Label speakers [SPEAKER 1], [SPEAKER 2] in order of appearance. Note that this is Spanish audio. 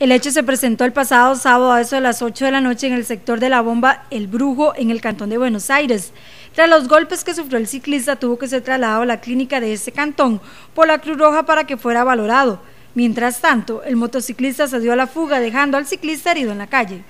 [SPEAKER 1] El hecho se presentó el pasado sábado a eso de las 8 de la noche en el sector de la bomba El Brujo, en el cantón de Buenos Aires. Tras los golpes que sufrió el ciclista, tuvo que ser trasladado a la clínica de ese cantón por la Cruz Roja para que fuera valorado. Mientras tanto, el motociclista se dio a la fuga, dejando al ciclista herido en la calle.